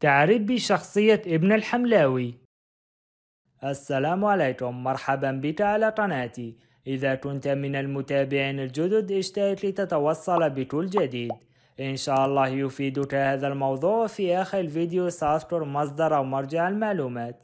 تعريب بشخصية ابن الحملاوي السلام عليكم مرحبا بك على قناتي إذا كنت من المتابعين الجدد اشترك لتتوصل بكل جديد إن شاء الله يفيدك هذا الموضوع في آخر الفيديو سأذكر مصدر أو مرجع المعلومات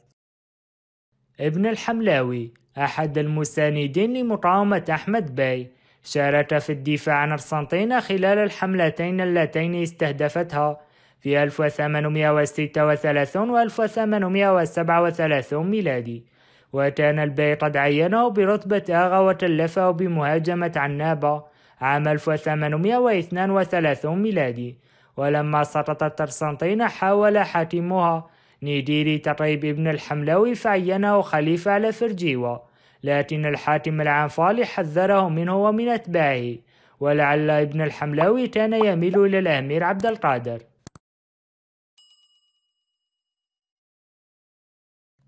ابن الحملاوي أحد المساندين لمقاومة أحمد باي شارك في الدفاع عن أرسنطينة خلال الحملتين اللتين استهدفتها في 1836 و 1837 ميلادي وكان البي قد عينه برتبة آغا وكلفه بمهاجمة عنابة عام 1832 ميلادي ولما سقطت ترسنطين حاول حاكمها نيديري تطيب ابن الحملوي فعينه خليفة على فرجيوة لكن الحاكم العنفالي حذره منه ومن أتباعه ولعل ابن الحملاوي كان يميل إلى الأمير عبد القادر